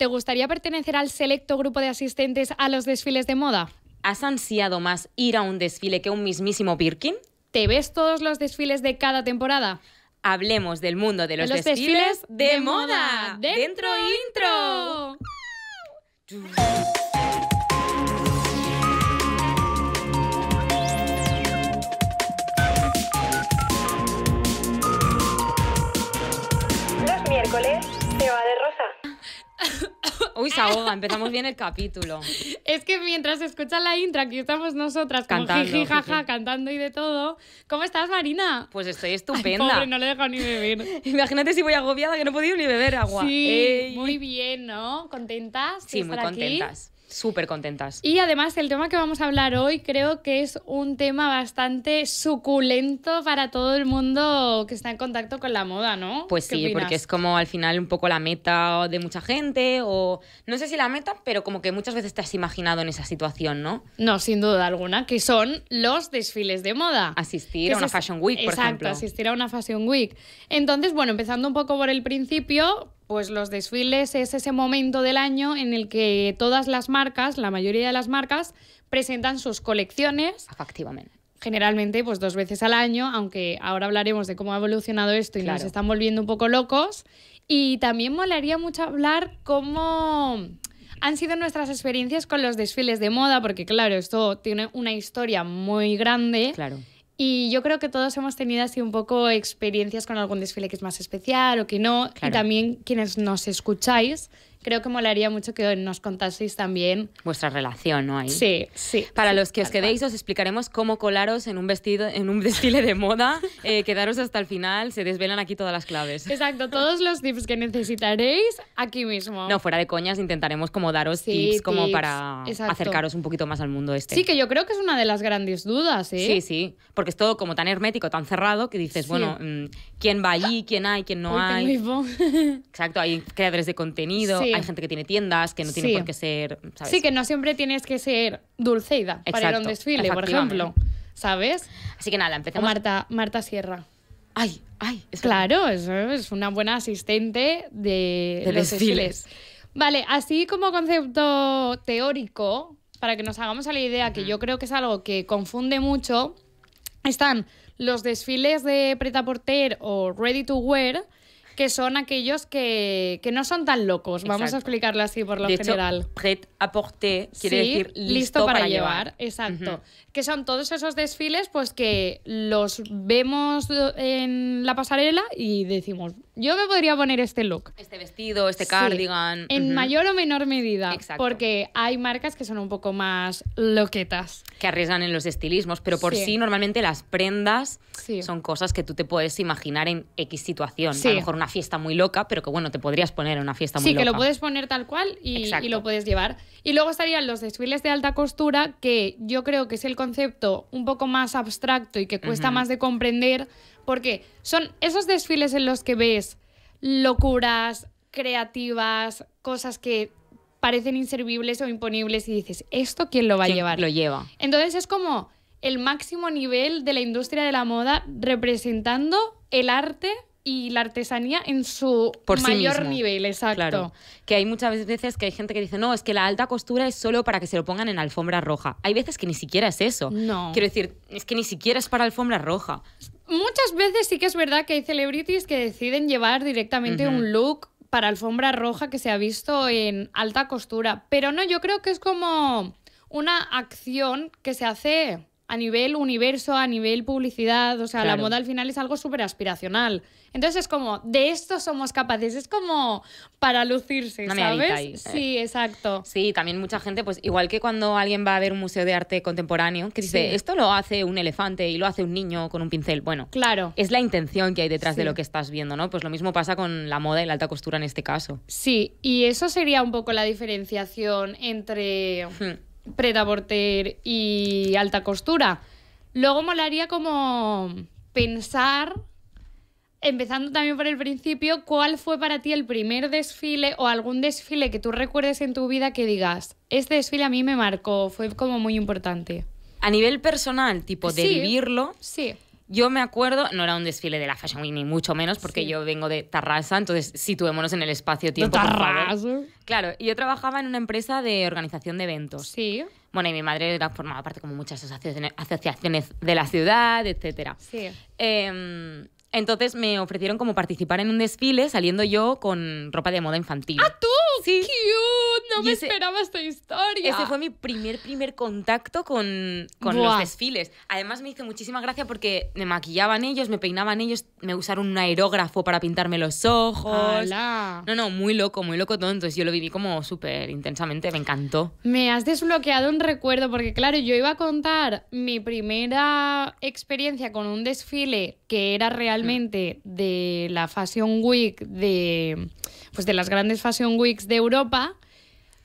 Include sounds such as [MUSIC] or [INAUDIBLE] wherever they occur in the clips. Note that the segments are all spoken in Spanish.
¿Te gustaría pertenecer al selecto grupo de asistentes a los desfiles de moda? ¿Has ansiado más ir a un desfile que un mismísimo Birkin? ¿Te ves todos los desfiles de cada temporada? Hablemos del mundo de los, desfiles, de, moda. Dentro, intro. Uy, se ahoga, empezamos bien el capítulo. [LAUGHS] Es que mientras escucha la intra, aquí estamos nosotras cantando, jaja, cantando y de todo. ¿Cómo estás, Marina? Pues estoy estupenda. pobre, no le dejo ni beber. [LAUGHS] Imagínate si voy agobiada que no he podido ni beber agua. Sí, muy bien, ¿no? ¿Contentas? Sí, muy contentas. Súper contentas. Y además el tema que vamos a hablar hoy creo que es un tema bastante suculento para todo el mundo que está en contacto con la moda, ¿no? Pues sí, porque es como al final un poco la meta de mucha gente o no sé si la meta, pero como que muchas veces te has imaginado en esa situación, ¿no? No, sin duda alguna, que son los desfiles de moda. Asistir a una Fashion Week, por ejemplo. Exacto, asistir a una Fashion Week. Entonces, bueno, empezando un poco por el principio, pues los desfiles es ese momento del año en el que todas las marcas, la mayoría de las marcas, presentan sus colecciones. Efectivamente. Generalmente, pues dos veces al año, aunque ahora hablaremos de cómo ha evolucionado esto y nos están volviendo un poco locos. Y también molaría mucho hablar cómo han sido nuestras experiencias con los desfiles de moda, porque claro, esto tiene una historia muy grande. Claro. Y yo creo que todos hemos tenido así un poco experiencias con algún desfile que es más especial o que no. Y también quienes nos escucháis, creo que molaría mucho que nos contaseis también vuestra relación, ¿no? Sí, sí. Para los que os quedéis, os explicaremos cómo colaros en un vestido, en un desfile de moda, [LAUGHS] eh, quedaros hasta el final, se desvelan aquí todas las claves. Exacto, todos los tips que necesitaréis aquí mismo. No, fuera de coñas, intentaremos como daros tips, como para acercaros un poquito más al mundo este. Sí, que yo creo que es una de las grandes dudas, ¿eh? Sí, sí, porque es todo como tan hermético, tan cerrado, que dices, bueno, mm, ¿quién va allí? ¿Quién hay? ¿Quién no hay? [LAUGHS] Exacto, hay creadores de contenido. Sí hay gente que tiene tiendas, que no tiene por qué ser. Sí, que no siempre tienes que ser Dulceida para un desfile, por ejemplo. ¿Sabes? Así que nada, empecemos. Marta, Marta Sierra. Ay, ay. claro, es una buena asistente de, desfiles. Vale, así como concepto teórico, para que nos hagamos a la idea, que yo creo que es algo que confunde mucho, están los desfiles de preta porter o ready to wear, que son aquellos que, que no son tan locos. Vamos a explicarlo así por lo general. Hecho, prêt à porter quiere decir listo, para, llevar. Exacto. Que son todos esos desfiles, pues que los vemos en la pasarela y decimos, yo me podría poner este look. Este vestido, este cardigan. En mayor o menor medida. Porque hay marcas que son un poco más loquetas. Que arriesgan en los estilismos, pero por sí, sí normalmente las prendas son cosas que tú te puedes imaginar en X situación. A lo mejor una fiesta muy loca, pero que bueno, te podrías poner en una fiesta muy loca. Sí, que lo puedes poner tal cual y, lo puedes llevar. Y luego estarían los desfiles de alta costura, que yo creo que es el concepto un poco más abstracto y que cuesta más de comprender, porque son esos desfiles en los que ves locuras creativas, cosas que parecen inservibles o imponibles y dices, ¿esto quién lo va a llevar? Lo lleva. Entonces es como el máximo nivel de la industria de la moda representando el arte y la artesanía en su mayor nivel, exacto. Que hay muchas veces que hay gente que dice, no, es que la alta costura es solo para que se lo pongan en alfombra roja. Hay veces que ni siquiera es eso. No. Quiero decir, es que ni siquiera es para alfombra roja. Muchas veces sí que es verdad que hay celebrities que deciden llevar directamente un look para alfombra roja que se ha visto en alta costura. Pero no, yo creo que es como una acción que se hace a nivel universo, a nivel publicidad, o sea, la moda al final es algo súper aspiracional. Entonces es como, de esto somos capaces, es como para lucirse, ¿sabes? Eh. Sí, exacto. Sí, también mucha gente, pues igual que cuando alguien va a ver un museo de arte contemporáneo, que dice, esto lo hace un elefante y lo hace un niño con un pincel. Bueno, claro. Es la intención que hay detrás de lo que estás viendo, ¿no? Pues lo mismo pasa con la moda y la alta costura en este caso. Sí, y eso sería un poco la diferenciación entre... Hmm preta porter y alta costura. Luego molaría como pensar, empezando también por el principio, cuál fue para ti el primer desfile o algún desfile que tú recuerdes en tu vida que digas, este desfile a mí me marcó, fue como muy importante. A nivel personal, tipo de vivirlo. Sí. Yo me acuerdo, no era un desfile de la Fashion Week ni mucho menos, porque yo vengo de Tarrasa, entonces situémonos en el espacio-tiempo. Tarrasa. Claro, y yo trabajaba en una empresa de organización de eventos. Sí. Bueno, y mi madre formaba parte como muchas asociaciones, de la ciudad, etc. Sí. Em, entonces me ofrecieron como participar en un desfile saliendo yo con ropa de moda infantil. ¡Ah, tú! Sí. ¡Cute! No me esperaba esta historia. Ese fue mi primer, primer contacto con, los desfiles. Además me hizo muchísima gracia porque me maquillaban ellos, me peinaban ellos, me usaron un aerógrafo para pintarme los ojos. No, no, muy loco, muy loco todo. Entonces yo lo viví como súper intensamente, me encantó. Me has desbloqueado un recuerdo porque claro, yo iba a contar mi primera experiencia con un desfile que era real de la Fashion Week, de, pues de las grandes Fashion Weeks de Europa.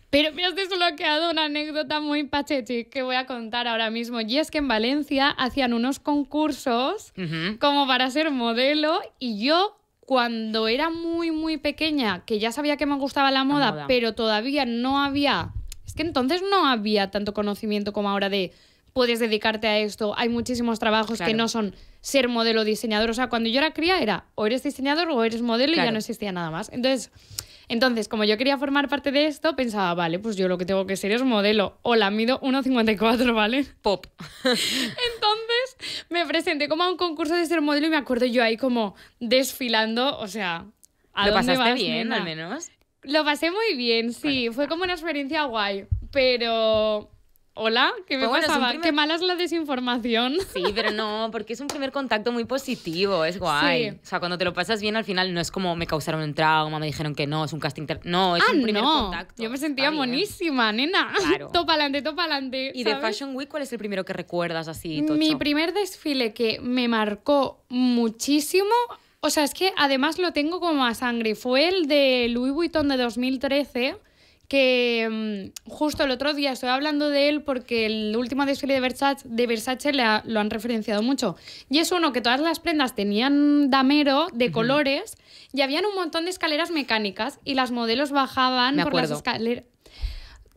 Pero me has desbloqueado una anécdota muy pachechi que voy a contar ahora mismo. Y es que en Valencia hacían unos concursos como para ser modelo y yo cuando era muy, muy pequeña, que ya sabía que me gustaba la moda. pero todavía no había... Es que entonces no había tanto conocimiento como ahora de puedes dedicarte a esto. Hay muchísimos trabajos que no son ser modelo diseñador. O sea, cuando yo era cría era o eres diseñador o eres modelo y ya no existía nada más. Entonces, entonces, como yo quería formar parte de esto, pensaba, vale, pues yo lo que tengo que ser es modelo. Hola, mido 1,54, ¿vale? Pop. [LAUGHS] Entonces, me presenté como a un concurso de ser modelo y me acuerdo yo ahí como desfilando, o sea, ¿Lo pasaste bien, al menos? Lo pasé muy bien, sí. fue como una experiencia guay, pero Hola, ¿qué me pues pasaba? Qué mala es la desinformación. Sí, pero no, porque es un primer contacto muy positivo, es guay. O sea, cuando te lo pasas bien, al final no es como me causaron un trauma, me dijeron que no, es un casting. No, es ah, un primer no. contacto. Yo me sentía monísima, nena. Claro. [LAUGHS] Topa adelante, topa adelante. ¿Y de Fashion Week cuál es el primero que recuerdas así? Mi primer desfile que me marcó muchísimo o sea, es que además lo tengo como a sangre. Fue el de Louis Vuitton de 2013, que mm, justo el otro día estoy hablando de él porque el último desfile de Versace, de Versace lo han referenciado mucho. Y es uno que todas las prendas tenían damero de colores y habían un montón de escaleras mecánicas y las modelos bajaban por las escaleras.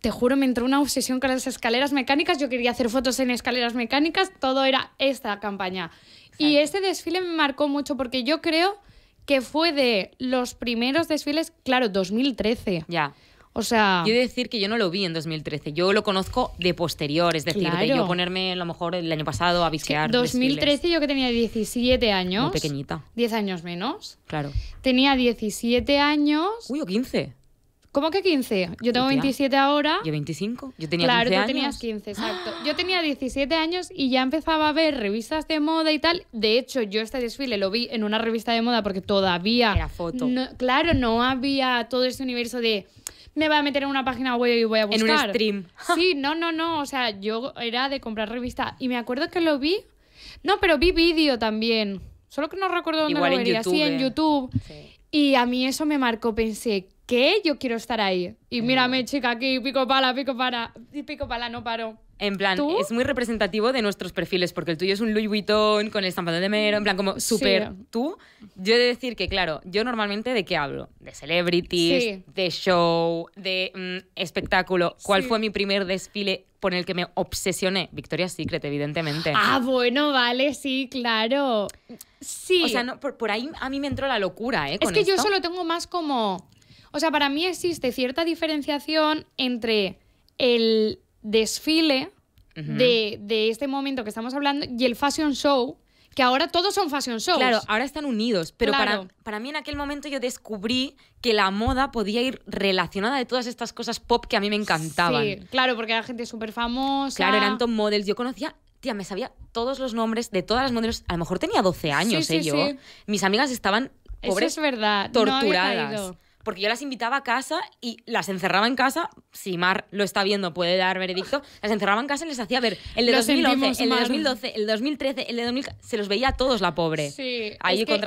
Te juro, me entró una obsesión con las escaleras mecánicas. Yo quería hacer fotos en escaleras mecánicas. Todo era esta campaña. Y este desfile me marcó mucho porque yo creo que fue de los primeros desfiles, claro, 2013. Ya. O sea. decir que yo no lo vi en 2013. Yo lo conozco de posterior, es decir, de yo ponerme a lo mejor el año pasado a bichear. en 2013 yo que tenía 17 años. Muy pequeñita. 10 años menos. Claro. Tenía 17 años. Uy, o 15. ¿Cómo que 15? Yo tengo 27 ahora. ¿Yo 25? Yo tenía 15 años. Claro, tú tenías 15, [GASPS] exacto. Yo tenía 17 años y ya empezaba a ver revistas de moda y tal. De hecho, yo este desfile lo vi en una revista de moda porque todavía... Era foto. claro, no había todo ese universo de me voy a meter en una página web y voy a buscar. En un stream. [LAUGHS] Sí, no, no, no. O sea, yo era de comprar revista. Y me acuerdo que lo vi. No, pero vi vídeo también. Solo que no recuerdo dónde Igual lo en sí, en YouTube. ¿eh? Y a mí eso me marcó. Pensé, ¿qué? Yo quiero estar ahí. Y mírame, chica, aquí, pico pala, pico para. Y pico pala, no paro. En plan, es muy representativo de nuestros perfiles, porque el tuyo es un Louis Vuitton con el estampado de mero, en plan, como súper tú. Yo he de decir que, claro, yo normalmente de qué hablo? De celebrities, de show, de mm, espectáculo. ¿Cuál fue mi primer desfile por el que me obsesioné? Victoria's Secret, evidentemente. Ah, bueno, vale, sí, claro. Sí. O sea, no, por, ahí a mí me entró la locura, ¿eh? es que yo solo tengo más como. O sea, para mí existe cierta diferenciación entre el desfile de, de, este momento que estamos hablando y el fashion show, que ahora todos son fashion shows. Claro, ahora están unidos, pero para, para mí en aquel momento yo descubrí que la moda podía ir relacionada de todas estas cosas pop que a mí me encantaban. Sí, claro, porque era gente súper famosa. Claro, eran top models. Yo conocía tía, me sabía todos los nombres de todas las modelos. A lo mejor tenía 12 años, ¿eh? yo. Mis amigas estaban pobres, verdad. torturadas porque yo las invitaba a casa y las encerraba en casa, si Mar lo está viendo puede dar veredicto, las encerraba en casa y les hacía ver el de 2011, el de 2012, el de 2013, el de 2000... se los veía a todos la pobre. Sí,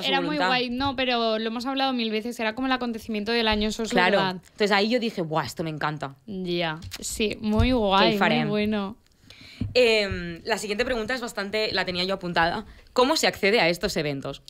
era muy guay, no, pero lo hemos hablado mil veces, era como el acontecimiento del año, social Claro, entonces ahí yo dije, guau, esto me encanta. Ya, sí, muy guay, muy bueno. Em, la siguiente pregunta es bastante, la tenía yo apuntada. ¿Cómo se accede a estos eventos?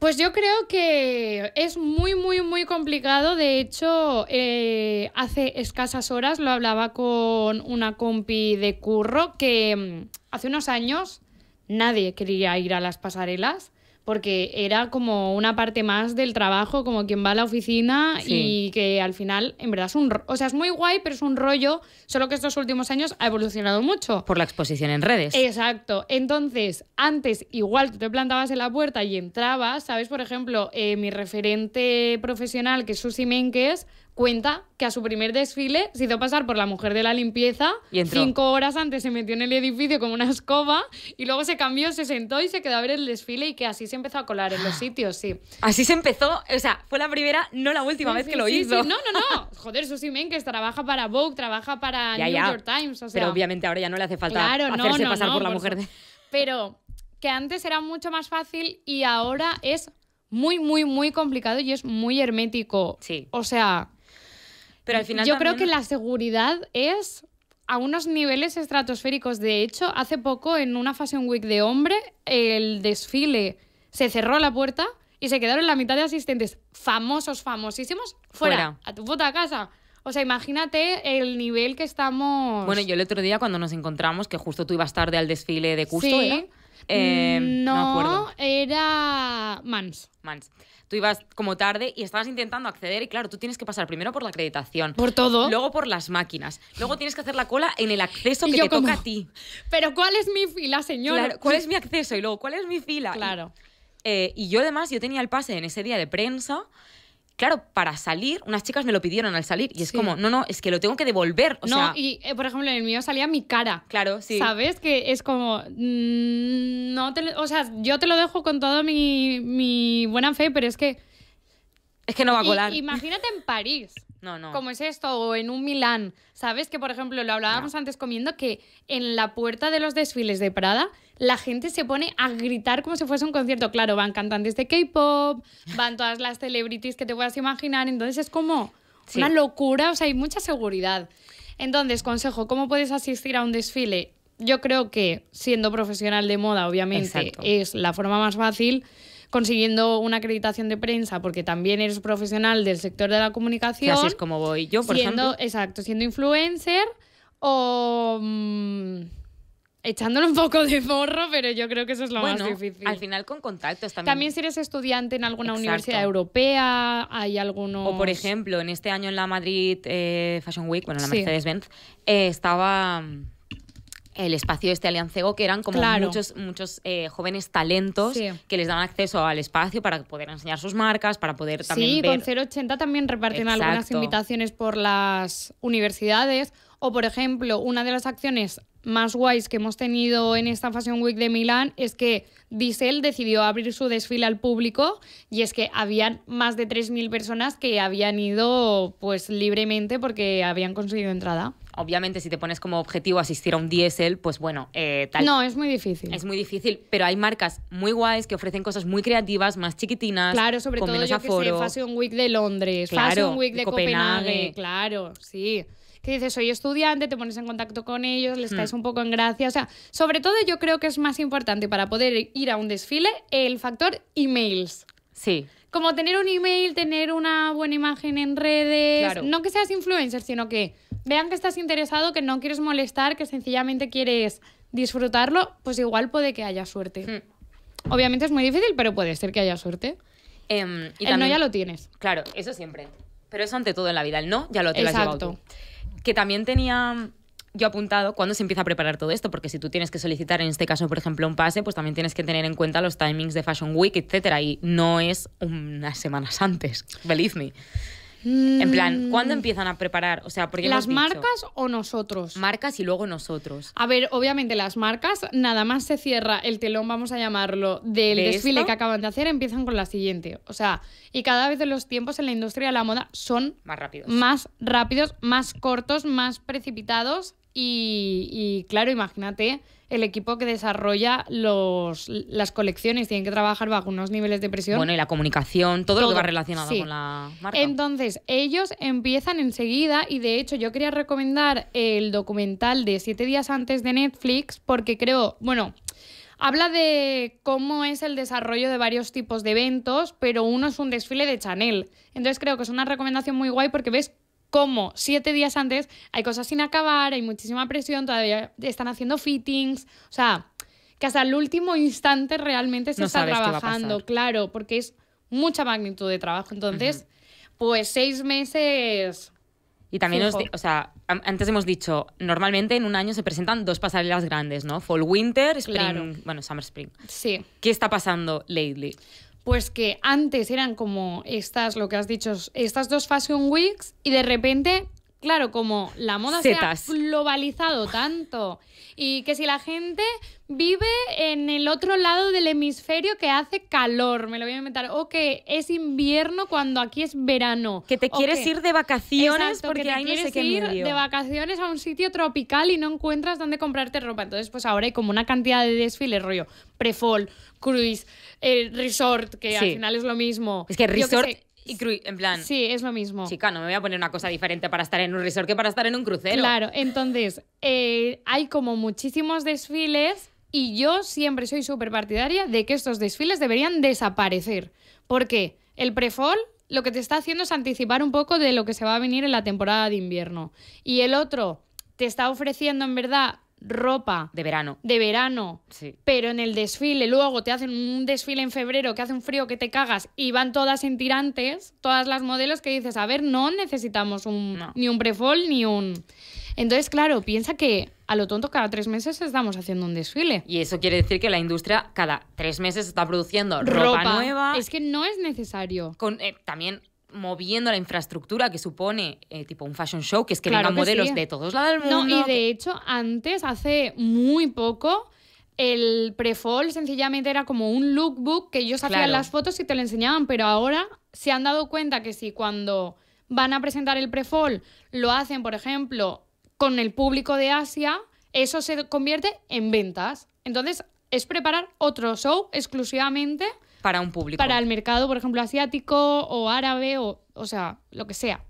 Pues yo creo que es muy, muy, muy complicado. De hecho, eh, hace escasas horas lo hablaba con una compi de curro que mm, hace unos años nadie quería ir a las pasarelas porque era como una parte más del trabajo, como quien va a la oficina y que al final, en verdad, es un, o sea, es muy guay, pero es un rollo, solo que estos últimos años ha evolucionado mucho. Por la exposición en redes. Exacto. Entonces, antes igual tú te plantabas en la puerta y entrabas, ¿sabes? Por ejemplo, eh, mi referente profesional, que es Susi Menkes, cuenta que a su primer desfile se hizo pasar por la mujer de la limpieza. Y Cinco horas antes se metió en el edificio como una escoba y luego se cambió, se sentó y se quedó a ver el desfile y que así se empezó a colar en los [GASPS] sitios, sí. Así se empezó, o sea, fue la primera, no la última vez que lo hizo. No, no, no. Joder, Susie Menkes trabaja para Vogue, trabaja para New York Times, Pero obviamente ahora ya no le hace falta hacerse pasar por, la mujer de... Pero que antes era mucho más fácil y ahora es muy, muy, muy complicado y es muy hermético. Sí. O sea, al final. Yo creo que la seguridad es a unos niveles estratosféricos. De hecho, hace poco en una Fashion Week de hombre, el desfile se cerró la puerta y se quedaron la mitad de asistentes famosos, famosísimos, fuera, a tu puta casa. O sea, imagínate el nivel que estamos. Bueno, yo el otro día cuando nos encontramos, que justo tú ibas tarde al desfile de Custo, sí. Em, mm, no, era Mans. Mans. Tú ibas como tarde y estabas intentando acceder y claro, tú tienes que pasar primero por la acreditación. Por todo. Luego por las máquinas. Luego tienes que hacer la cola en el acceso que te toca a ti. Pero ¿cuál es mi fila, señora? ¿cuál es mi acceso? Y luego, ¿cuál es mi fila? Claro. Eh, y yo además, yo tenía el pase en ese día de prensa claro, para salir, unas chicas me lo pidieron al salir y es como, no, no, es que lo tengo que devolver. O no, y eh, por ejemplo, en el mío salía mi cara. Claro, sí. ¿Sabes? Que es como, mm, no te, o sea, yo te lo dejo con toda mi, buena fe, pero es que... Es que no va a colar. imagínate en París. No, no. Como es esto, o en un Milán. ¿Sabes? Que, por ejemplo, lo hablábamos antes comiendo, que en la puerta de los desfiles de Prada, la gente se pone a gritar como si fuese un concierto. Claro, van cantantes de K-pop, van todas las celebrities que te puedas imaginar. Entonces es como una locura, o sea, hay mucha seguridad. Entonces, consejo, ¿cómo puedes asistir a un desfile? Yo creo que siendo profesional de moda, obviamente, es la forma más fácil consiguiendo una acreditación de prensa porque también eres profesional del sector de la comunicación. así es como voy yo, por ejemplo. Exacto, siendo influencer o... Mm, echándole un poco de zorro, pero yo creo que eso es lo más difícil. Al final con contactos también. También si eres estudiante en alguna universidad europea, hay algunos... O por ejemplo, en este año en la Madrid eh, Fashion Week, bueno, en la Mercedes-Benz, eh, estaba mm, el espacio este aliancego que eran como muchos muchos eh, jóvenes talentos que les dan acceso al espacio para poder enseñar sus marcas para poder también sí con 080 también reparten algunas invitaciones por las universidades o por ejemplo una de las acciones más guays que hemos tenido en esta Fashion Week de Milán es que Diesel decidió abrir su desfile al público y es que habían más de 3.000 personas que habían ido pues libremente porque habían conseguido entrada. Obviamente, si te pones como objetivo asistir a un Diesel, pues bueno, eh, tal. No, es muy difícil. Es muy difícil, pero hay marcas muy guays que ofrecen cosas muy creativas, más chiquitinas. Claro, sobre todo yo Fashion Week de Londres, Fashion Week de Copenhague claro, sí que dices, soy estudiante, te pones en contacto con ellos, les hmm. caes un poco en gracia. O sea, sobre todo yo creo que es más importante para poder ir a un desfile el factor emails. Sí. Como tener un email, tener una buena imagen en redes. Claro. No que seas influencer, sino que vean que estás interesado, que no quieres molestar, que sencillamente quieres disfrutarlo, pues igual puede que haya suerte. Hmm. Obviamente es muy difícil, pero puede ser que haya suerte. Em, y el no ya lo tienes. Claro, eso siempre. Pero eso ante todo en la vida. El no ya lo te Exacto que también tenía mm, yo apuntado cuándo se empieza a preparar todo esto, porque si tú tienes que solicitar, en este caso, por ejemplo, un pase, pues también tienes que tener en cuenta los timings de Fashion Week, etcétera, y no es unas semanas antes, believe me. En mm. plan, ¿cuándo empiezan a preparar? O sea, porque ¿Las marcas o nosotros? Marcas y luego nosotros. A ver, obviamente las marcas, nada más se cierra el telón, vamos a llamarlo, del desfile que acaban de hacer, empiezan con la siguiente. O sea, y cada vez los tiempos en la industria de la moda son más rápidos. Más rápidos, más cortos, más precipitados y, claro, imagínate el equipo que desarrolla los, las colecciones, tienen que trabajar bajo unos niveles de presión. Bueno, y la comunicación, todo, lo que va relacionado con la marca. Entonces, ellos empiezan enseguida y de hecho yo quería recomendar el documental de siete días antes de Netflix porque creo, bueno, habla de cómo es el desarrollo de varios tipos de eventos, pero uno es un desfile de Chanel. Entonces creo que es una recomendación muy guay porque ves como siete días antes hay cosas sin acabar, hay muchísima presión, todavía están haciendo fittings, o sea, que hasta el último instante realmente se está trabajando, claro, porque es mucha magnitud de trabajo. Entonces, pues seis meses... Y también, o sea, antes hemos dicho, normalmente en un año se presentan dos pasarelas grandes, ¿no? Fall Winter, Spring, bueno, Summer Spring. Sí. ¿Qué está pasando lately? pues que antes eran como estas, lo que has dicho, estas dos Fashion Weeks y de repente Claro, como la moda se ha globalizado tanto y que si la gente vive en el otro lado del hemisferio que hace calor, me lo voy a inventar, o que es invierno cuando aquí es verano. Que te quieres ir de vacaciones porque quieres ir de vacaciones a un sitio tropical y no encuentras dónde comprarte ropa. Entonces, pues ahora hay como una cantidad de desfiles, rollo, pre-fall, cruise, eh, resort, que al final es lo mismo. Es que resort en plan. Sí, es lo mismo. Chica, no me voy a poner una cosa diferente para estar en un resort que para estar en un crucero. Claro, entonces eh, hay como muchísimos desfiles y yo siempre soy súper partidaria de que estos desfiles deberían desaparecer. Porque el prefall lo que te está haciendo es anticipar un poco de lo que se va a venir en la temporada de invierno. Y el otro te está ofreciendo en verdad ropa de verano. De verano. Sí. Pero en el desfile, luego te hacen un desfile en febrero que hace un frío que te cagas y van todas en tirantes, todas las modelos que dices, a ver, no necesitamos un, ni un prefall ni un... Entonces, claro, piensa que a lo tonto cada tres meses estamos haciendo un desfile. Y eso quiere decir que la industria cada tres meses está produciendo ropa, nueva. Es que no es necesario. Con, eh, también moviendo la infraestructura que supone eh, tipo un fashion show, que es que vengan modelos de todos lados del mundo. No, y de hecho, antes, hace muy poco, el pre-fall sencillamente era como un lookbook que ellos hacían las fotos y te lo enseñaban, pero ahora se han dado cuenta que si cuando van a presentar el pre-fall lo hacen, por ejemplo, con el público de Asia, eso se convierte en ventas. Entonces, es preparar otro show exclusivamente para un público. Para el mercado, por ejemplo, asiático o árabe o, o sea, lo que sea.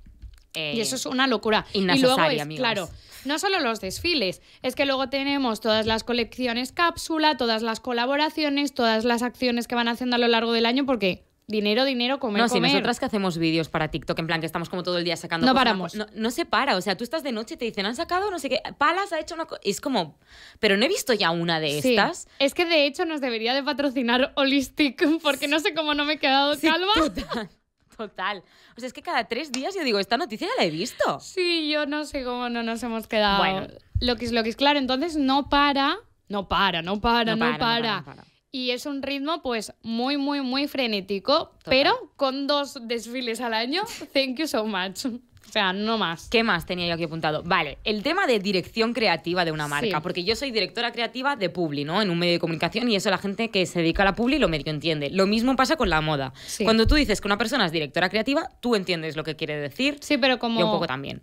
y eso es eh, una locura. y luego Claro, no solo los desfiles, es que luego tenemos todas las colecciones cápsula, todas las colaboraciones, todas las acciones que van haciendo a lo largo del año, porque Dinero, dinero, comer, no, si nosotras que hacemos vídeos para TikTok, en plan que estamos como todo el día sacando. No paramos. No, se para, o sea, tú estás de noche y te dicen, han sacado no sé qué. Palas ha hecho una Es como, pero no he visto ya una de sí. estas. Es que de hecho nos debería de patrocinar Holistic, [LAUGHS] porque no sé cómo no me he quedado sí, Total. [LAUGHS] Total. O sea, es que cada tres días yo digo, esta noticia ya la he visto. Sí, yo no sé cómo no nos hemos quedado. Bueno. Lo que es, lo que es claro, entonces no para, no para, no, para. No para. No para. No para. Y es un ritmo pues muy, muy, muy frenético, pero con dos desfiles al año. Thank you so much. O sea, no más. ¿Qué más tenía yo aquí apuntado? Vale, el tema de dirección creativa de una marca, porque yo soy directora creativa de Publi, ¿no? En un medio de comunicación y eso la gente que se dedica a la Publi lo medio entiende. Lo mismo pasa con la moda. Cuando tú dices que una persona es directora creativa, tú entiendes lo que quiere decir. Sí, pero como... Y un poco también.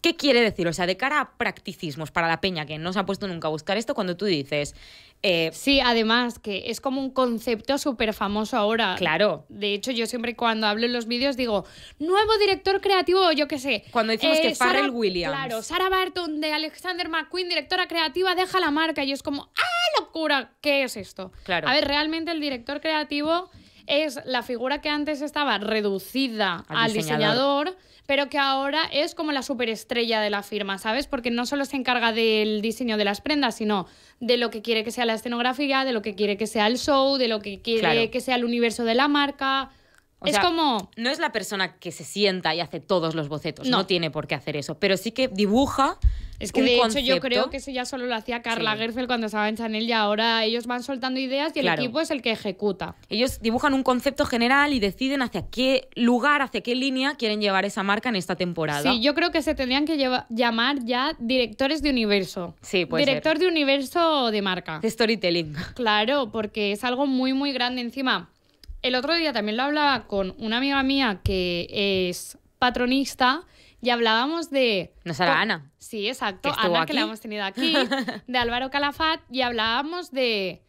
¿Qué quiere decir? O sea, de cara a practicismos, para la peña que no se ha puesto nunca a buscar esto, cuando tú dices eh, sí, además que es como un concepto súper famoso ahora. Claro. De hecho, yo siempre cuando hablo en los vídeos digo, nuevo director creativo, yo qué sé. Cuando decimos que Farrell eh, Williams. Claro, Sarah Barton de Alexander McQueen, directora creativa, deja la marca. Y es como, ¡ah, locura! ¿Qué es esto? Claro. A ver, realmente el director creativo es la figura que antes estaba reducida al, diseñador, pero que ahora es como la superestrella de la firma, ¿sabes? Porque no solo se encarga del diseño de las prendas, sino de lo que quiere que sea la escenografía, de lo que quiere que sea el show, de lo que quiere que sea el universo de la marca. es como. No es la persona que se sienta y hace todos los bocetos, no. tiene por qué hacer eso, pero sí que dibuja es que de hecho yo creo que eso ya solo lo hacía Carla sí. cuando estaba en Chanel y ahora ellos van soltando ideas y el equipo es el que ejecuta. Ellos dibujan un concepto general y deciden hacia qué lugar, hacia qué línea quieren llevar esa marca en esta temporada. Sí, yo creo que se tendrían que llamar ya directores de universo. Sí, pues. Director de universo de marca. De storytelling. Claro, porque es algo muy, muy grande encima. El otro día también lo hablaba con una amiga mía que es patronista y hablábamos de... ¿No será Ana. Sí, exacto. Ana, que la hemos tenido aquí, [LAUGHS] de Álvaro Calafat, y hablábamos de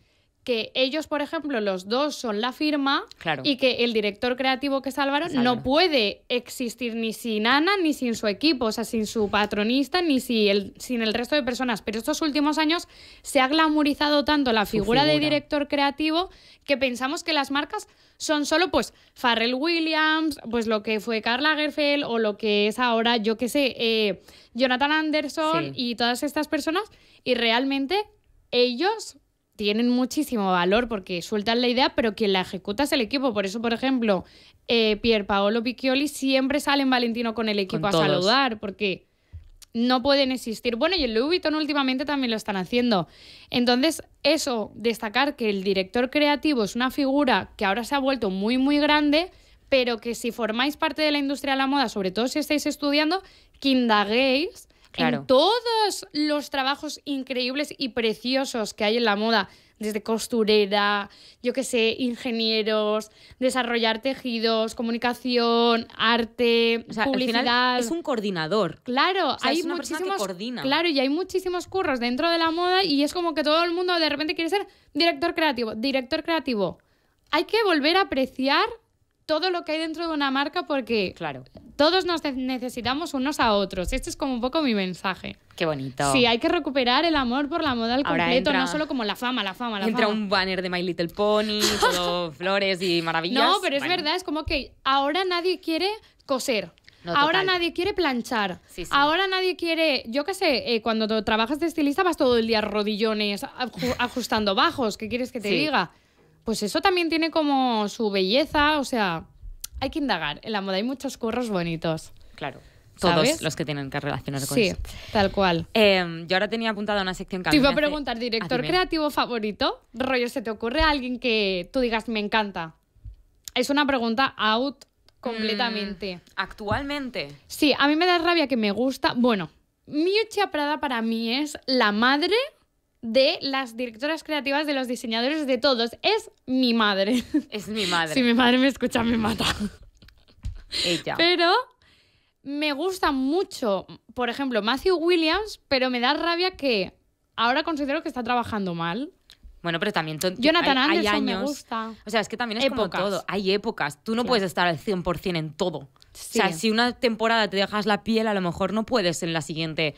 que ellos, por ejemplo, los dos son la firma claro. y que el director creativo que es Álvaro, no puede existir ni sin Ana ni sin su equipo, o sea, sin su patronista ni el, sin el resto de personas. Pero estos últimos años se ha glamorizado tanto la figura, de director creativo que pensamos que las marcas son solo pues Farrell Williams, pues lo que fue Carla Gerfeld o lo que es ahora, yo qué sé, eh, Jonathan Anderson y todas estas personas. Y realmente ellos tienen muchísimo valor porque sueltan la idea, pero quien la ejecuta es el equipo. Por eso, por ejemplo, eh, Pierpaolo Pier Paolo Picchioli siempre sale en Valentino con el equipo a saludar, porque no pueden existir. Bueno, y el Louis Vuitton últimamente también lo están haciendo. Entonces, eso, destacar que el director creativo es una figura que ahora se ha vuelto muy, muy grande, pero que si formáis parte de la industria de la moda, sobre todo si estáis estudiando, que indaguéis en todos los trabajos increíbles y preciosos que hay en la moda desde costurera, yo qué sé, ingenieros, desarrollar tejidos, comunicación, arte, publicidad. es un coordinador. Claro, hay una muchísimos. Que coordina. Claro, y hay muchísimos curros dentro de la moda y es como que todo el mundo de repente quiere ser director creativo, director creativo. Hay que volver a apreciar todo lo que hay dentro de una marca porque todos nos necesitamos unos a otros. Este es como un poco mi mensaje. Qué bonito. Sí, hay que recuperar el amor por la moda al completo, no solo como la fama, la fama, la entra fama. Entra un banner de My Little Pony, [LAUGHS] todo flores y maravillas. No, pero es verdad, es como que ahora nadie quiere coser. ahora nadie quiere planchar. Ahora nadie quiere, yo qué sé, eh, cuando trabajas de estilista vas todo el día rodillones, ajustando bajos, ¿qué quieres que te diga? pues eso también tiene como su belleza, o sea, hay que indagar. En la moda hay muchos curros bonitos. Claro. Todos los que tienen que relacionar con sí, eso. Sí, tal cual. Em, yo ahora tenía apuntada una sección que... Te iba a preguntar, ¿director creativo favorito? Rollo, ¿se te ocurre alguien que tú digas, me encanta? Es una pregunta out completamente. Mm, ¿Actualmente? Sí, a mí me da rabia que me gusta... Bueno, Miuccia Prada para mí es la madre de las directoras creativas, de los diseñadores, de todos. Es mi madre. [LAUGHS] Es mi madre. si mi madre me escucha, me mata. Ella. Pero me gusta mucho, por ejemplo, Matthew Williams, pero me da rabia que ahora considero que está trabajando mal. Bueno, pero también Jonathan hay, Anderson años. me gusta. O sea, es que también es todo. Hay épocas. Tú no puedes estar al 100% en todo. O sea, si una temporada te dejas la piel, a lo mejor no puedes en la siguiente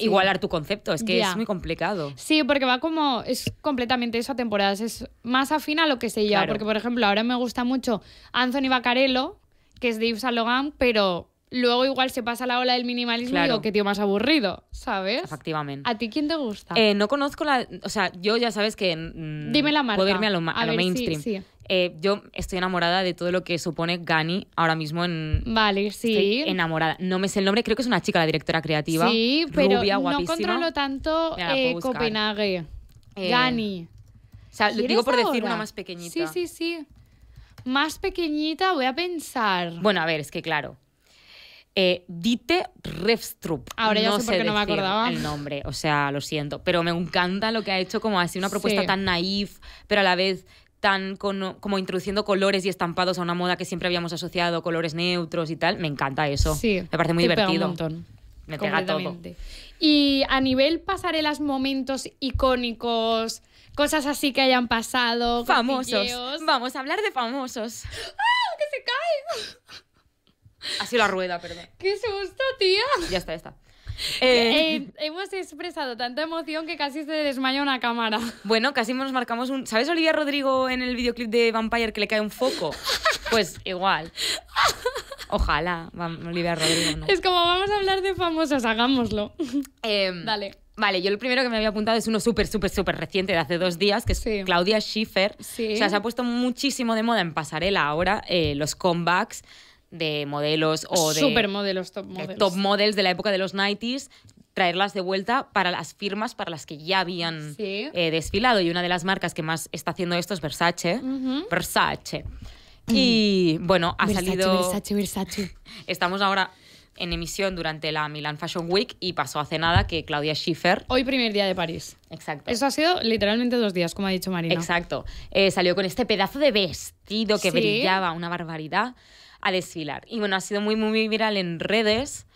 igualar tu concepto. Es que es muy complicado. Sí, porque va como. Es completamente eso a temporadas. Es más afín a lo que se lleva. Porque, por ejemplo, ahora me gusta mucho Anthony Vaccarello, que es de Yves Saint pero luego igual se pasa la ola del minimalismo y digo, qué tío más aburrido, ¿sabes? Efectivamente. ¿A ti quién te gusta? Eh, no conozco la... O sea, yo ya sabes que... Mm, Dime la marca. a lo, mainstream. Sí, sí. Eh, yo estoy enamorada de todo lo que supone Gani ahora mismo en. Vale, sí. enamorada. No me sé el nombre, creo que es una chica la directora creativa. Sí, pero no controlo tanto eh, Copenhague. Eh, Gani. O sea, lo digo por decir una más pequeñita. Sí, sí, sí. Más pequeñita, voy a pensar. Bueno, a ver, es que claro. Dite Refstrup. Ahora ya no sé por qué no me acordaba. El nombre, o sea, lo siento. Pero me encanta lo que ha hecho, como así, una propuesta tan naif, pero a la vez tan como introduciendo colores y estampados a una moda que siempre habíamos asociado, colores neutros y tal. Me encanta eso. me parece muy divertido. Me pega todo. Y a nivel pasarelas, momentos icónicos, cosas así que hayan pasado. Famosos. Vamos a hablar de famosos. ¡Ah! ¡Que se cae! Ha la rueda, perdón. ¡Qué susto, tía! Ya está, ya está. [LAUGHS] Eh, hemos expresado tanta emoción que casi se desmaya una cámara. [LAUGHS] Bueno, casi nos marcamos un... ¿Sabes Olivia Rodrigo en el videoclip de Vampire que le cae un foco? [LAUGHS] Pues igual. Ojalá, Olivia Rodrigo. No. Es como vamos a hablar de famosas, hagámoslo. Eh, vale, yo lo primero que me había apuntado es uno súper, súper, súper reciente de hace dos días, que es Claudia Schiffer. O sea, se ha puesto muchísimo de moda en pasarela ahora eh, los comebacks de modelos o de. Supermodelos, top models. Top models de la época de los 90s, traerlas de vuelta para las firmas para las que ya habían eh, desfilado. Y una de las marcas que más está haciendo esto es Versace. Versace. Mm. Y bueno, ha Versace, salido. Versace, Versace. Estamos ahora en emisión durante la Milan Fashion Week y pasó hace nada que Claudia Schiffer. Hoy primer día de París. Exacto. Eso ha sido literalmente dos días, como ha dicho Marina. Exacto. Eh, salió con este pedazo de vestido que brillaba, una barbaridad a desfilar. Y bueno, ha sido muy, muy viral en redes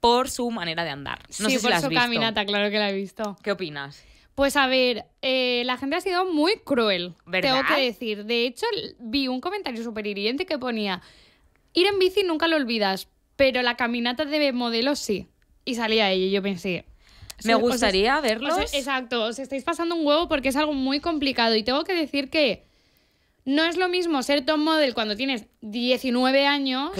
por su manera de andar. No sé si por su caminata, claro que la he visto. ¿Qué opinas? Pues a ver, eh, la gente ha sido muy cruel, tengo que decir. De hecho, vi un comentario súper hiriente que ponía, ir en bici nunca lo olvidas, pero la caminata de modelo sí. Y salía ella y yo pensé... Me gustaría verlos. exacto, os estáis pasando un huevo porque es algo muy complicado y tengo que decir que no es lo mismo ser top model cuando tienes 19 años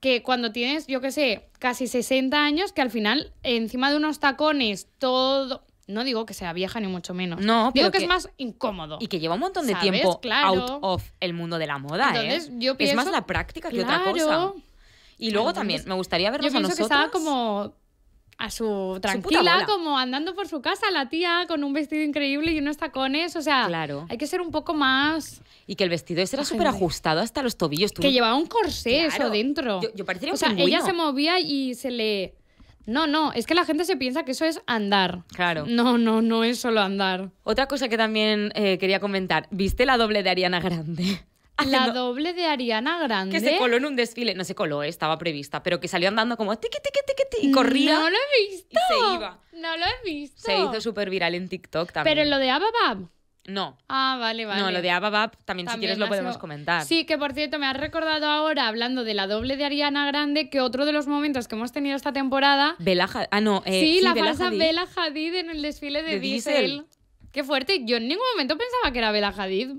que cuando tienes, yo qué sé, casi 60 años, que al final, encima de unos tacones, todo... No digo que sea vieja ni mucho menos. No, digo que, es más incómodo. Y que lleva un montón de tiempo out of el mundo de la moda. ¿eh? yo Es más la práctica que otra cosa. Y luego también, me gustaría vernos yo a como a su tranquila, como andando por su casa, la tía con un vestido increíble y unos tacones. O sea, claro. hay que ser un poco más. Y que el vestido ese era súper ajustado hasta los tobillos. Que llevaba un corsé eso dentro. Yo, parecería un O sea, ella se movía y se le. No, no, es que la gente se piensa que eso es andar. Claro. No, no, no es solo andar. Otra cosa que también eh, quería comentar. ¿Viste la doble de Ariana Grande? Ah, la doble de Ariana Grande. Que se coló en un desfile. No se coló, eh, estaba prevista, pero que salió andando como tiqui, y corría. No lo he visto. se iba. No lo he visto. Se hizo súper viral en TikTok también. Pero lo de Ababab. No. Ah, vale, vale. No, lo de Ababab también, también si quieres lo podemos comentar. Sí, que por cierto, me has recordado ahora, hablando de la doble de Ariana Grande, que otro de los momentos que hemos tenido esta temporada. Bela Hadid. Ah, no. Eh, sí, la falsa Hadid en el desfile de, Diesel. Qué fuerte. Yo en ningún momento pensaba que era Bela Hadid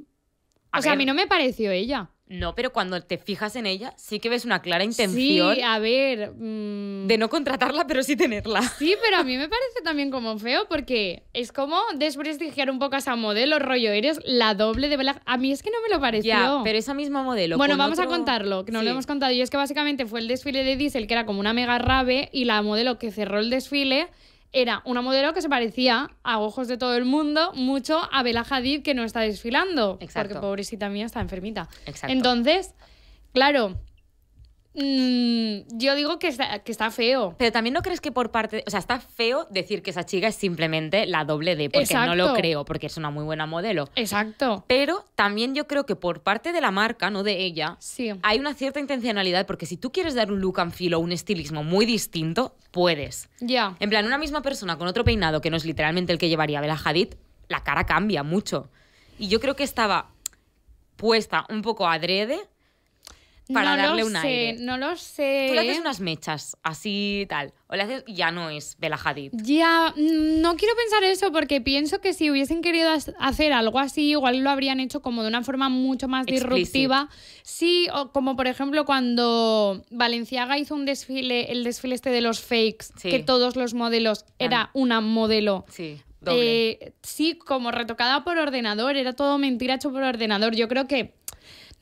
o sea, a mí no me pareció ella. No, pero cuando te fijas en ella, sí que ves una clara intención. Sí, a ver. Mm. De no contratarla, pero sí tenerla. Sí, pero a mí me parece también como feo porque es como desprestigiar un poco a esa modelo, rollo. Eres la doble de verdad. A mí es que no me lo pareció. Ya, pero esa misma modelo. Bueno, vamos a contarlo, que no lo hemos contado. Y es que básicamente fue el desfile de Diesel, que era como una mega rave, y la modelo que cerró el desfile era una modelo que se parecía a ojos de todo el mundo mucho a Bela Hadid que no está desfilando. Exacto. Porque pobrecita mía está enfermita. Entonces, claro, Mm, yo digo que está, que está feo. Pero también no crees que por parte. O sea, está feo decir que esa chica es simplemente la doble D, porque no lo creo, porque es una muy buena modelo. Exacto. Pero también yo creo que por parte de la marca, no de ella, hay una cierta intencionalidad, porque si tú quieres dar un look and feel o un estilismo muy distinto, puedes. Ya. En plan, una misma persona con otro peinado, que no es literalmente el que llevaría Bella Hadid, la cara cambia mucho. Y yo creo que estaba puesta un poco adrede para no lo sé, No lo sé. Tú le haces unas mechas así tal. O le haces. Ya no es la Hadid. Ya, mm, no quiero pensar eso porque pienso que si hubiesen querido hacer algo así, igual lo habrían hecho como de una forma mucho más disruptiva. Sí, como por ejemplo cuando Valenciaga hizo un desfile, el desfile este de los fakes, que todos los modelos era una modelo. Sí. Eh, sí, como retocada por ordenador, era todo mentira hecho por ordenador. Yo creo que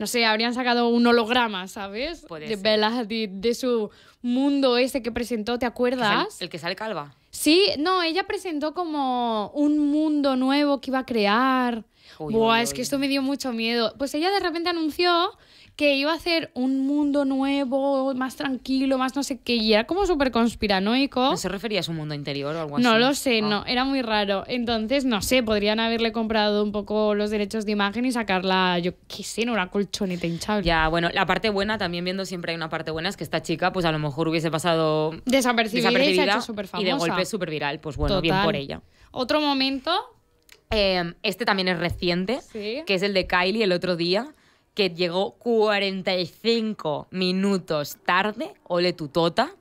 no sé, habrían sacado un holograma, ¿sabes? de de su mundo ese que presentó, ¿te acuerdas? el que sale calva. Sí, no, ella presentó como un mundo nuevo que iba a crear. es que esto me dio mucho miedo. Pues ella de repente anunció que iba a hacer un mundo nuevo, más tranquilo, más no sé qué, y era como súper conspiranoico. ¿No se refería a su mundo interior o algo así? No lo sé, ah. no, era muy raro. Entonces, no sé, podrían haberle comprado un poco los derechos de imagen y sacarla, yo qué sé, en una colchoneta hinchable. Ya, bueno, la parte buena, también viendo siempre hay una parte buena, es que esta chica, pues a lo mejor hubiese pasado desapercibida, y, se de golpe súper viral. Pues bueno, bien por ella. Otro momento eh, este también es reciente, que es el de Kylie el otro día, que llegó 45 minutos tarde, ole tu tota,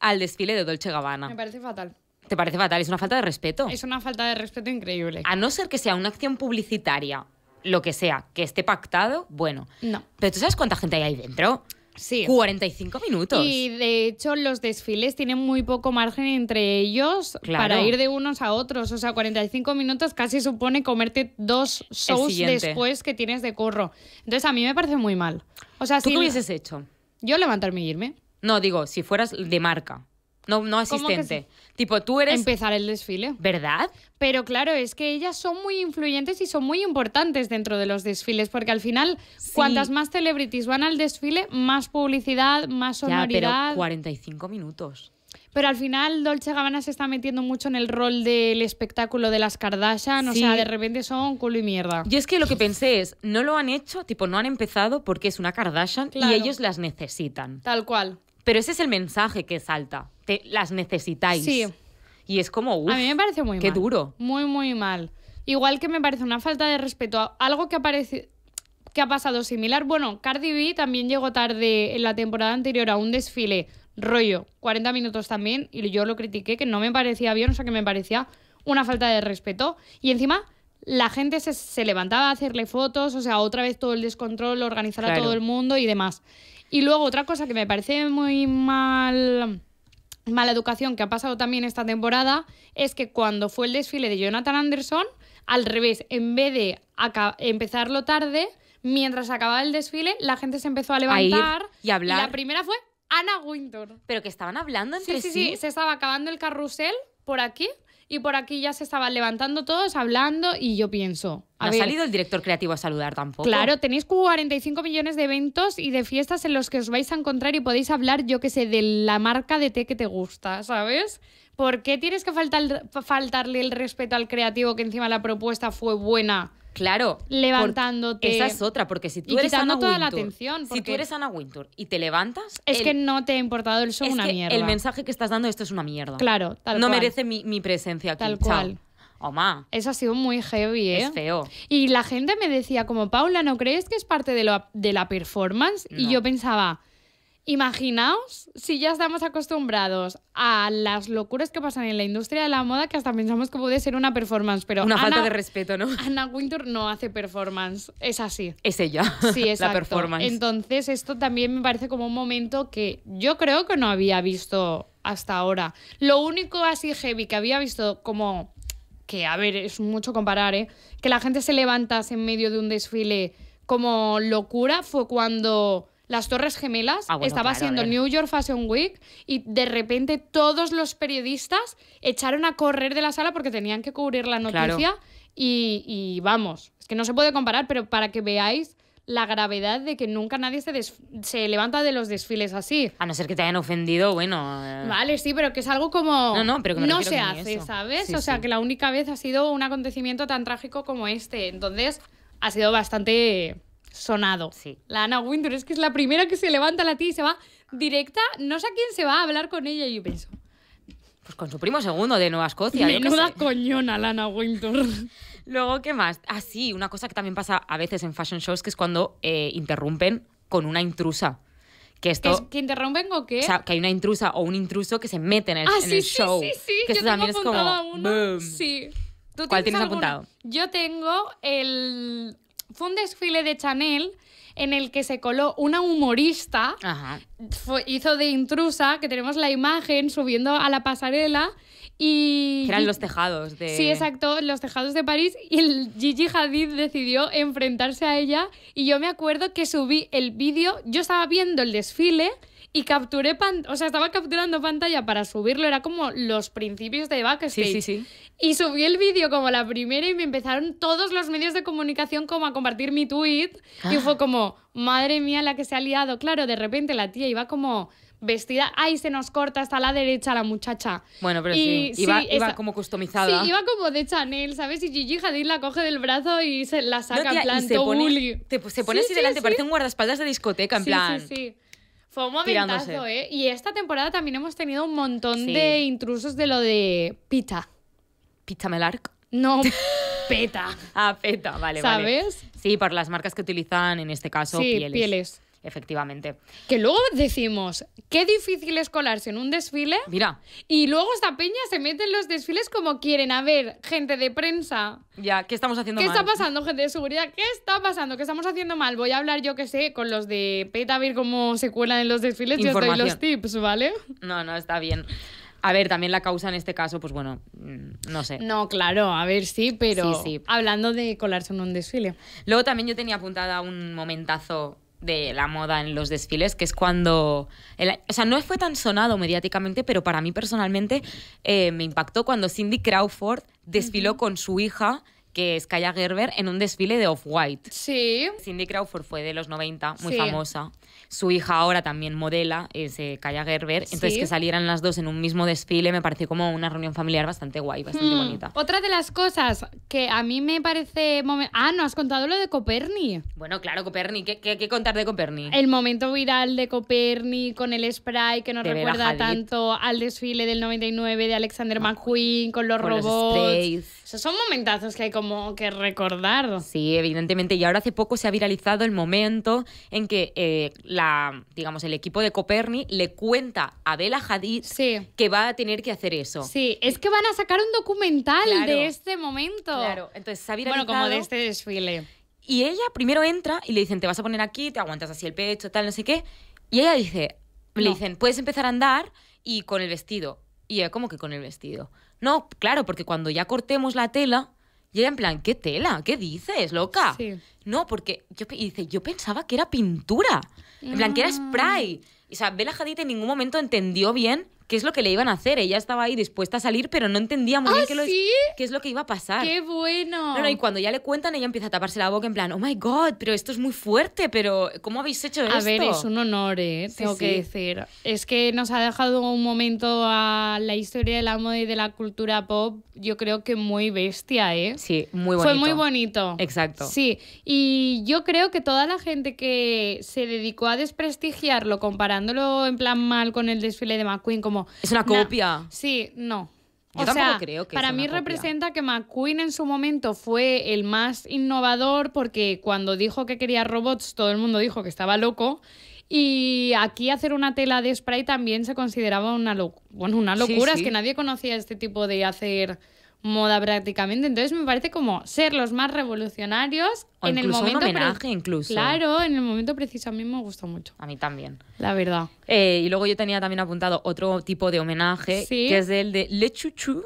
al desfile de Dolce Gabbana. Me parece fatal. ¿Te parece fatal? Es una falta de respeto. Es una falta de respeto increíble. A no ser que sea una acción publicitaria, lo que sea, que esté pactado, bueno. No. Pero tú sabes cuánta gente hay ahí dentro. 45 minutos. Y de hecho los desfiles tienen muy poco margen entre ellos para ir de unos a otros. O sea, 45 minutos casi supone comerte dos shows después que tienes de corro. Entonces a mí me parece muy mal. O sea, ¿Tú si qué hubieses hecho? Yo levantarme y irme. No, digo, si fueras de marca. No, no asistente. Tipo, tú eres... Empezar el desfile. ¿Verdad? Pero claro, es que ellas son muy influyentes y son muy importantes dentro de los desfiles, porque al final, cuantas más celebrities van al desfile, más publicidad, más sonoridad... Ya, pero 45 minutos. Pero al final Dolce Gabbana se está metiendo mucho en el rol del espectáculo de las Kardashian, o sea, de repente son culo y mierda. Y es que lo que pensé es, no lo han hecho, tipo, no han empezado porque es una Kardashian y ellos las necesitan. Tal cual. Pero ese es el mensaje que salta las necesitáis. Sí. Y es como, a mí me parece muy qué duro. Muy, muy mal. Igual que me parece una falta de respeto a algo que aparece que ha pasado similar. Bueno, Cardi B también llegó tarde en la temporada anterior a un desfile rollo 40 minutos también y yo lo critiqué que no me parecía bien, o sea que me parecía una falta de respeto y encima la gente se, levantaba a hacerle fotos, o sea, otra vez todo el descontrol, organizar a todo el mundo y demás. Y luego otra cosa que me parece muy mal mala educación que ha pasado también esta temporada es que cuando fue el desfile de Jonathan Anderson, al revés, en vez de empezarlo tarde, mientras acababa el desfile, la gente se empezó a levantar y hablar. la primera fue Ana Winter. Pero que estaban hablando entre sí. Sí, sí, sí, se estaba acabando el carrusel por aquí y por aquí ya se estaban levantando todos hablando y yo pienso... no ha salido el director creativo a saludar tampoco. Claro, tenéis 45 millones de eventos y de fiestas en los que os vais a encontrar y podéis hablar, yo que sé, de la marca de té que te gusta, ¿sabes? ¿Por qué tienes que faltar, faltarle el respeto al creativo que encima la propuesta fue buena? Claro. Levantándote. Esa es otra, porque si tú eres Ana toda la atención. Si tú eres Ana Wintour y te levantas. Es que no te ha importado el show una mierda. El mensaje que estás dando, esto es una mierda. Claro, tal no cual. No merece mi, presencia aquí. Tal cual. Oma. Eso ha sido muy heavy, ¿eh? Es feo. Y la gente me decía, como, Paula, ¿no crees que es parte de, la performance? Y yo pensaba, Imaginaos si ya estamos acostumbrados a las locuras que pasan en la industria de la moda que hasta pensamos que puede ser una performance, pero una falta de respeto, ¿no? Anna [LAUGHS] Winter no hace performance, es así. Es ella. Sí, [LAUGHS] exacto. la performance. Entonces esto también me parece como un momento que yo creo que no había visto hasta ahora. Lo único así heavy que había visto como que a ver, es mucho comparar, ¿eh? que la gente se levantase en medio de un desfile como locura fue cuando las Torres Gemelas, ah, estaba haciendo New York Fashion Week y de repente todos los periodistas echaron a correr de la sala porque tenían que cubrir la noticia y, vamos, es que no se puede comparar, pero para que veáis la gravedad de que nunca nadie se, se levanta de los desfiles así. A no ser que te hayan ofendido, bueno. Eh. Vale, sí, pero que es algo como. No, no, pero que No se hace, ¿sabes? o sea, que la única vez ha sido un acontecimiento tan trágico como este. Entonces, ha sido bastante sonado. Sí. La Ana Winter es que es la primera que se levanta la tía y se va directa, no sé a quién se va a hablar con ella, y yo pienso. Pues con su primo segundo de Nueva Escocia. Menuda coñona, Lana Winter. [LAUGHS] Luego, ¿qué más? Ah, sí, una cosa que también pasa a veces en fashion shows, que es cuando eh, interrumpen con una intrusa. Que esto. ¿Que interrumpen o qué? O sea, que hay una intrusa o un intruso que se mete en el, ah, show. Sí, sí, sí. Que yo también es Uno. Sí. ¿Cuál tienes apuntado? Yo tengo el fue un desfile de Chanel en el que se coló una humorista, hizo de intrusa, que tenemos la imagen subiendo a la pasarela. Y... eran los tejados de... Sí, exacto, los tejados de París. Y el Gigi Hadid decidió enfrentarse a ella. Y yo me acuerdo que subí el vídeo, yo estaba viendo el desfile y capturé pan o sea, estaba capturando pantalla para subirlo, era como los principios de Backstage. Sí, sí, sí. Y subí el vídeo como la primera y me empezaron todos los medios de comunicación como a compartir mi tweet y fue ah. como, madre mía, la que se ha liado. Claro, de repente la tía iba como vestida, ay, se nos corta hasta la derecha la muchacha. Bueno, pero sí, iba, como customizada. Sí, iba como de Chanel, ¿sabes? Y Gigi Hadid la coge del brazo y se la saca en plan, y se pone, se pone así delante, parece un guardaespaldas de discoteca, en plan. sí. Fue un momentazo, ¿eh? Y esta temporada también hemos tenido un montón de intrusos de lo de Pita. ¿Pita Melarc? No, [LAUGHS] Peta. ah, Peta, vale, ¿Sabes? vale. ¿Sabes? Sí, por las marcas que utilizan, en este caso, sí, pieles. Efectivamente. Que luego decimos, qué difícil es colarse en un desfile. Mira. Y luego esta peña se mete en los desfiles como quieren. A ver, gente de prensa. Ya, ¿qué estamos haciendo mal? ¿Qué está pasando, gente de seguridad? ¿Qué está pasando? ¿Qué estamos haciendo mal? Voy a hablar, yo que sé, con los de PETA a ver cómo se cuelan en los desfiles. Yo os doy los tips, ¿vale? No, no, está bien. A ver, también la causa en este caso, pues bueno, mm, no sé. No, claro, a ver, sí, pero sí, hablando de colarse en un desfile. Luego también yo tenía apuntada un momentazo de la moda en los desfiles, que es cuando... o sea, no fue tan sonado mediáticamente, pero para mí personalmente eh, me impactó cuando Cindy Crawford desfiló con su hija que es Kaya Gerber en un desfile de Off-White. Sí. Cindy Crawford fue de los 90, muy famosa. Su hija ahora también modela, es eh, Kaya Gerber. Entonces que salieran las dos en un mismo desfile me pareció como una reunión familiar bastante guay, bastante hmm. bonita. Otra de las cosas que a mí me parece... Ah, no has contado lo de Coperni. Bueno, claro, Coperni. ¿Qué, qué, contar de Coperni? El momento viral de Coperni con el spray que nos recuerda tanto al desfile del 99 de Alexander McQueen con los robots son momentazos que hay como que recordar. Sí, evidentemente. Y ahora hace poco se ha viralizado el momento en que eh, la, digamos, el equipo de Coperni le cuenta a Bella Hadid que va a tener que hacer eso. Sí, es que van a sacar un documental de este momento. Claro, entonces se ha viralizado. Bueno, como de este desfile. Y ella primero entra y le dicen, te vas a poner aquí, te aguantas así el pecho, tal, no sé qué. Y ella dice, le dicen, puedes empezar a andar y con el vestido. Y ella, ¿cómo que con el vestido? No, claro, porque cuando ya cortemos la tela, y en plan, ¿qué tela? ¿Qué dices, loca? No, porque yo, y dice, yo pensaba que era pintura. En plan, que era mm. spray. O sea, Bella en ningún momento entendió bien qué es lo que le iban a hacer. Ella estaba ahí dispuesta a salir, pero no entendía muy bien ¿Ah, qué, lo, qué es lo que iba a pasar. ¡Qué bueno! y cuando ya le cuentan, ella empieza a taparse la boca en plan, oh my god, pero esto es muy fuerte, pero ¿cómo habéis hecho eso esto? A ver, es un honor, ¿eh? tengo que decir. Es que nos ha dejado un momento a la historia de la moda y de la cultura pop, yo creo que muy bestia, ¿eh? Sí, muy bonito. Fue muy bonito. Exacto. Sí, y yo creo que toda la gente que se dedicó a desprestigiarlo comparándolo en plan mal con el desfile de McQueen, como es una copia. sí, no. Yo o sea, creo que para mí representa que McQueen en su momento fue el más innovador porque cuando dijo que quería robots todo el mundo dijo que estaba loco y aquí hacer una tela de spray también se consideraba una, una locura, es que nadie conocía este tipo de hacer moda prácticamente. Entonces me parece como ser los más revolucionarios en el momento. Un homenaje incluso. Claro, en el momento preciso a mí me gustó mucho. A mí también. La verdad. Eh, y luego yo tenía también apuntado otro tipo de homenaje, que es el de Le Chuchu.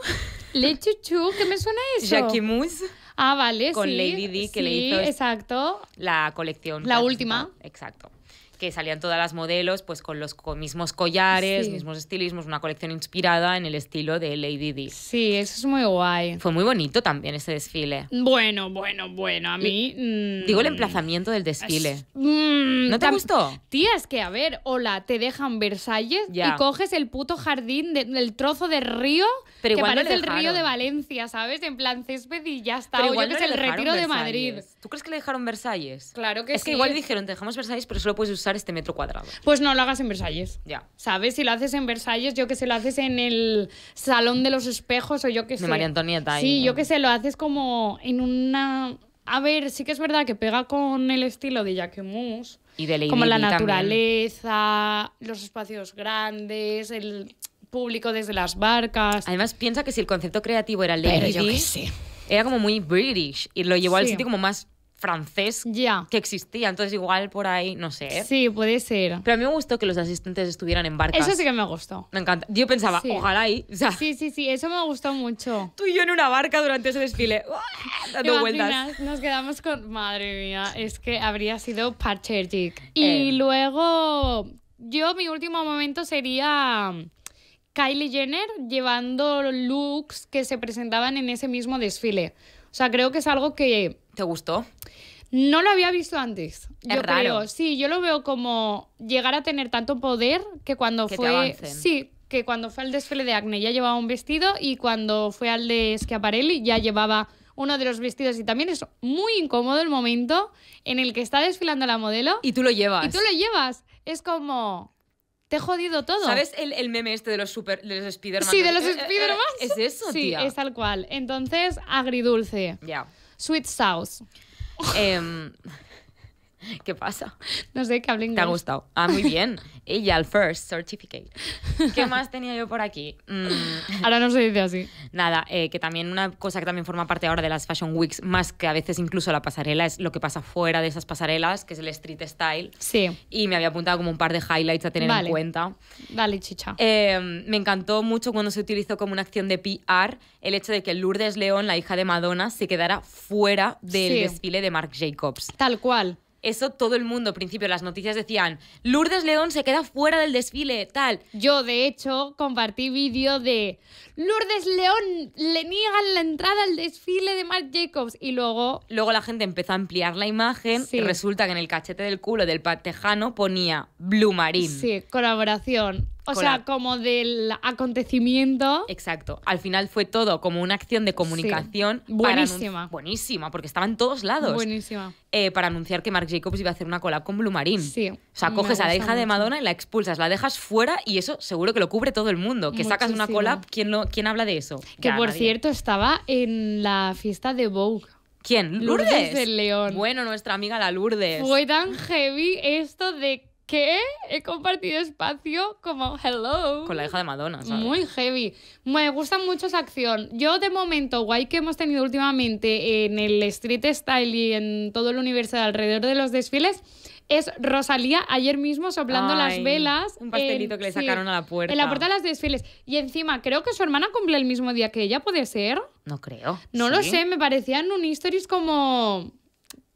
Le ¿qué me suena eso? Jacquemus. Ah, vale, con Lady D que le hizo exacto. la colección. La última. Exacto que salían todas las modelos pues con los mismos collares, mismos estilismos, una colección inspirada en el estilo de Lady Di. Sí, eso es muy guay. Fue muy bonito también ese desfile. Bueno, bueno, bueno, a mí... Mm, digo el emplazamiento del desfile. Mm, ¿No te gustó? Tía, es que, a ver, hola, te dejan Versalles y coges el puto jardín, del trozo de río Pero que parece el río de Valencia, ¿sabes? En plan césped y ya está. Pero igual Yo que es el retiro de Madrid. ¿Tú crees que le dejaron Versalles? Claro que sí. Es que igual dijeron, te dejamos Versalles, pero solo puedes usar este metro cuadrado. Pues no lo hagas en Versalles. Ya. ¿Sabes? Si lo haces en Versalles, yo que sé, lo haces en el Salón de los Espejos o yo que sé. De María Antonieta. Sí, yo que sé, lo haces como en una... A ver, sí que es verdad que pega con el estilo de Jacquemus. Y de Lady Como la naturaleza, los espacios grandes, el público desde las barcas. Además, piensa que si el concepto creativo era Lady de yo que era como muy British y lo llevó al sitio como más francés que existía. Entonces, igual por ahí, no sé. Sí, puede ser. Pero a mí me gustó que los asistentes estuvieran en barca. Eso sí que me gustó. Me encanta. Yo pensaba, ojalá y O sea, sí, sí, sí, eso me gustó mucho. Tú y yo en una barca durante ese desfile, [LAUGHS] dando vueltas. Nos quedamos con. Madre mía, es que habría sido parchergic. Y eh. luego, yo, mi último momento sería. Um, Kylie Jenner llevando looks que se presentaban en ese mismo desfile. O sea, creo que es algo que... ¿Te gustó? No lo había visto antes. Es raro. Sí, yo lo veo como llegar a tener tanto poder que cuando fue. sí, que cuando fue al desfile de Acne ya llevaba un vestido y cuando fue al de Schiaparelli ya llevaba uno de los vestidos y también es muy incómodo el momento en el que está desfilando la modelo. Y tú lo llevas. Y tú lo llevas. Es como... Te he jodido todo. ¿Sabes el, el meme este de los, super, de los Spider-Man? Sí, de los eh, eh, Spider-Man. Eh, es eso, sí, tía. Sí, es tal cual. Entonces, agridulce. Ya. Sweet sauce. Eh, [LAUGHS] ¿Qué pasa? No sé, que hablen inglés. ¿Te ha gustado? Ah, muy bien. Ella, [LAUGHS] el first certificate. ¿Qué más tenía yo por aquí? Mm. Ahora no se dice así. Nada, eh, que también una cosa que también forma parte ahora de las Fashion Weeks, más que a veces incluso la pasarela, es lo que pasa fuera de esas pasarelas, que es el street style. Sí. Y me había apuntado como un par de highlights a tener en cuenta. Dale, chicha. Em, me encantó mucho cuando se utilizó como una acción de PR el hecho de que Lourdes León, la hija de Madonna, se quedara fuera del desfile de Marc Jacobs. Tal cual eso todo el mundo, al principio, las noticias decían, Lourdes León se queda fuera del desfile, tal. Yo, de hecho, compartí vídeo de Lourdes León le niegan la entrada al desfile de Marc Jacobs y luego... Luego la gente empezó a ampliar la imagen y resulta que en el cachete del culo del patejano ponía Blue Marine. Sí, colaboración o sea, como del acontecimiento. Exacto. Al final fue todo como una acción de comunicación. Buenísima. Buenísima, porque estaba en todos lados. Buenísima. Eh, para anunciar que Marc Jacobs iba a hacer una collab con Marine. Sí. O sea, coges a la hija de Madonna y la expulsas, la dejas fuera y eso seguro que lo cubre todo el mundo. Que sacas una collab, ¿quién, ¿quién habla de eso? Que por cierto estaba en la fiesta de Vogue. ¿Quién? Lourdes. Lourdes del León. Bueno, nuestra amiga la Lourdes. Fue tan heavy esto de que he compartido espacio como hello. Con la hija de Madonna, ¿sabes? Muy heavy. Me gusta mucho esa acción. Yo, de momento, guay que hemos tenido últimamente en el street style y en todo el universo alrededor de los desfiles, es Rosalía ayer mismo soplando las velas. Un pastelito que le sacaron a la puerta. En la puerta de los desfiles. Y encima, creo que su hermana cumple el mismo día que ella, ¿puede ser? No creo. No lo sé, me parecían un histories como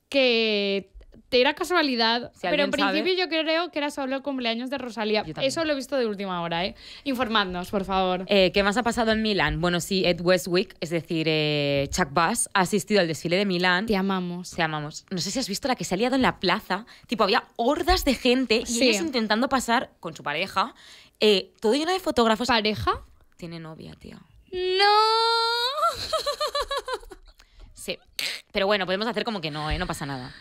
que te era casualidad, pero en principio yo creo que era solo el cumpleaños de Rosalía. Eso lo he visto de última hora, ¿eh? Informadnos, por favor. Eh, ¿Qué más ha pasado en Milán? Bueno, sí, Ed Westwick, es decir, eh, Chuck Bass, ha asistido al desfile de Milán. Te amamos. Te amamos. No sé si has visto la que se ha liado en la plaza. Tipo, había hordas de gente y ellos intentando pasar con su pareja. Eh, todo lleno de fotógrafos. ¿Pareja? Tiene novia, tío. ¡No! Sí. Pero bueno, podemos hacer como que no, ¿eh? No pasa nada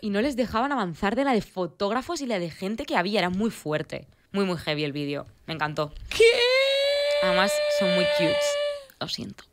y no les dejaban avanzar de la de fotógrafos y la de gente que había. Era muy fuerte. Muy, muy heavy el vídeo. Me encantó. ¿Qué? Además, son muy cutes. Lo siento.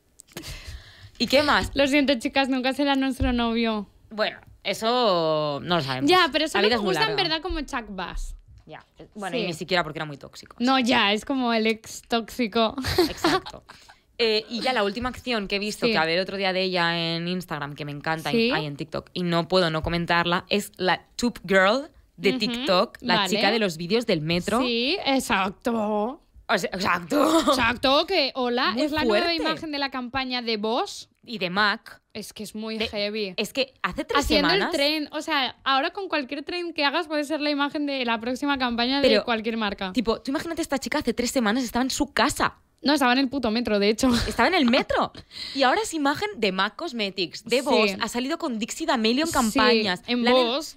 ¿Y qué más? Lo siento, chicas, nunca será nuestro novio. Bueno, eso no lo sabemos. Ya, pero eso me gusta en verdad como Chuck Bass. Ya, bueno, y ni siquiera porque era muy tóxico. No, ya, es como el ex tóxico. Exacto. [LAUGHS] Eh, y ya la última acción que he visto, que a el otro día de ella en Instagram, que me encanta, y, en TikTok, y no puedo no comentarla, es la Tube Girl de TikTok, la chica de los vídeos del metro. Sí, exacto. exacto. Exacto, que hola, es la nueva imagen de la campaña de Boss. Y de Mac. Es que es muy heavy. Es que hace tres semanas. Haciendo el tren. O sea, ahora con cualquier tren que hagas puede ser la imagen de la próxima campaña de cualquier marca. Tipo, tú imagínate esta chica hace tres semanas estaba en su casa no, estaba en el puto metro, de hecho. [LAUGHS] Estaba en el metro. [LAUGHS] Y ahora es imagen de MAC Cosmetics, de Vogue. Ha salido con Dixie D'Amelio en campañas. en la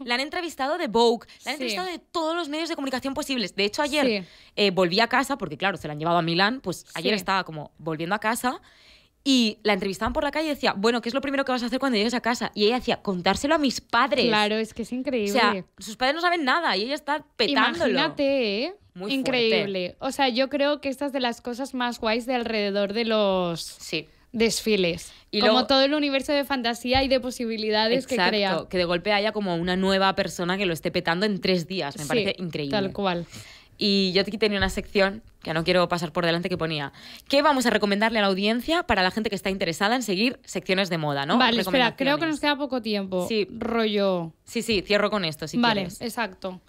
la han entrevistado de Vogue. La han entrevistado de todos los medios de comunicación posibles. De hecho, ayer eh, volví a casa, porque claro, se la han llevado a Milán. Pues ayer estaba como volviendo a casa. Y la entrevistaban por la calle y decía, bueno, ¿qué es lo primero que vas a hacer cuando llegues a casa? Y ella decía, contárselo a mis padres. Claro, es que es increíble. O sea, sus padres no saben nada y ella está petándolo. Imagínate, ¿eh? Increíble. O sea, yo creo que esta es de las cosas más guays de alrededor de los sí. desfiles. Y como todo el universo de fantasía y de posibilidades que crea. Que de golpe haya como una nueva persona que lo esté petando en tres días. Me parece increíble. Tal cual. Y yo aquí tenía una sección que no quiero pasar por delante que ponía ¿qué vamos a recomendarle a la audiencia para la gente que está interesada en seguir secciones de moda, no? Vale, espera, creo que nos queda poco tiempo. Sí. Rollo. Sí, sí, cierro con esto si quieres. Vale, exacto.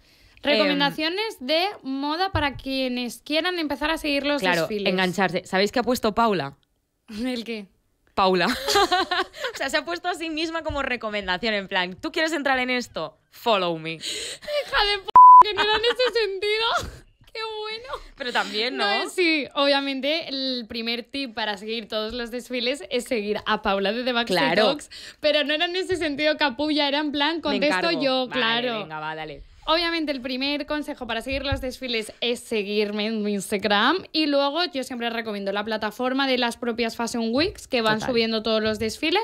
Recomendaciones de moda para quienes quieran empezar a seguir los claro, engancharse. ¿Sabéis qué ha puesto Paula? [LAUGHS] ¿El qué? Paula. [LAUGHS] o sea, se ha puesto a sí misma como recomendación, en plan, ¿tú quieres entrar en esto? Follow me. Hija de p que no era en ese sentido. [LAUGHS] Qué bueno. Pero también, ¿no? Sí, obviamente el primer tip para seguir todos los desfiles es seguir a Paula de The Backstreet pero no era en ese sentido capulla, era en plan, contesto yo, claro. Venga, va, dale. Obviamente el primer consejo para seguir los desfiles es seguirme en Instagram y luego yo siempre recomiendo la plataforma de las propias Fashion Weeks que van subiendo todos los desfiles.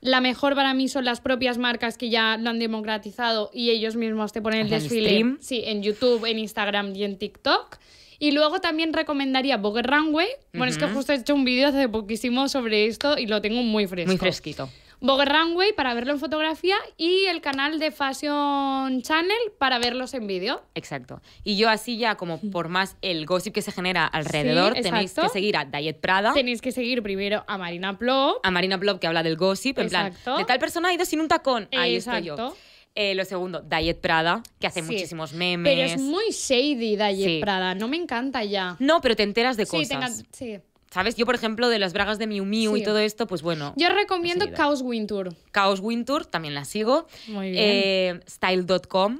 La mejor para mí son las propias marcas que ya lo han democratizado y ellos mismos te ponen el desfile sí, en YouTube, en Instagram y en TikTok. Y luego también recomendaría Vogue Runway. Bueno, es que justo he hecho un vídeo hace poquísimo sobre esto y lo tengo muy fresco. Muy fresquito. Vogue Runway para verlo en fotografía y el canal de Fashion Channel para verlos en vídeo. Exacto. Y yo así ya como por más el gossip que se genera alrededor, tenéis que seguir a Diet Prada. Tenéis que seguir primero a Marina Plop. A Marina Plop que habla del gossip, en plan, de tal persona ha ido sin un tacón. Ahí estoy yo. Eh, lo segundo, Diet Prada, que hace muchísimos memes. Pero es muy shady Diet Prada, no me encanta ya. No, pero te enteras de cosas. Sí, sí. ¿Sabes? Yo, por ejemplo, de las bragas de Miu Miu y todo esto, pues bueno. Yo recomiendo Chaos Tour. Chaos Tour también la sigo. Muy eh, bien. Style.com.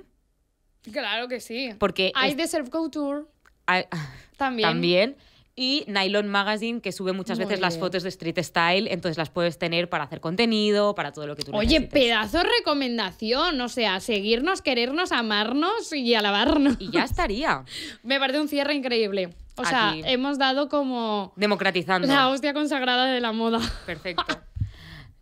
Claro que sí. Porque. Hay de Surf Couture. Ah, también. También. Y Nylon Magazine, que sube muchas veces las fotos de Street Style, entonces las puedes tener para hacer contenido, para todo lo que tú Oye, pedazo de recomendación, o sea, seguirnos, querernos, amarnos y alabarnos. Y ya estaría. [LAUGHS] Me parece un cierre increíble. O sea, hemos dado como... Democratizando. La hostia consagrada de la moda. Perfecto.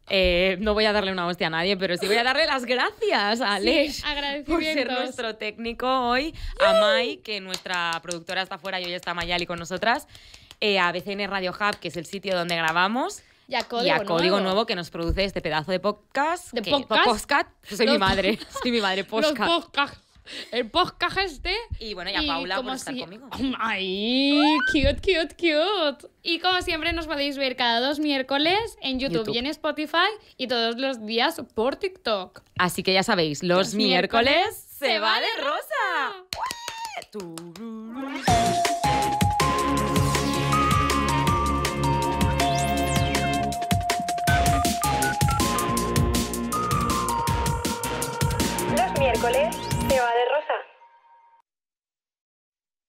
Eh, no voy a darle una hostia a nadie, pero sí voy a darle las gracias a Alex por ser nuestro técnico hoy, a Mai, que nuestra productora está fuera y hoy está Mayali con nosotras, eh, a BCN Radio Hub, que es el sitio donde grabamos. Y a Código, nuevo. que nos produce este pedazo de podcast. ¿De podcast? Soy mi madre, [LAUGHS] soy mi madre, podcast. podcast el podcast este. Y bueno, y Paula y por estar conmigo. [LAUGHS] ¡Ay! ¡Cute, cute, cute! Y como siempre, nos podéis ver cada dos miércoles en YouTube, y en Spotify y todos los días por TikTok. Así que ya sabéis, los, miércoles, se va de rosa. miércoles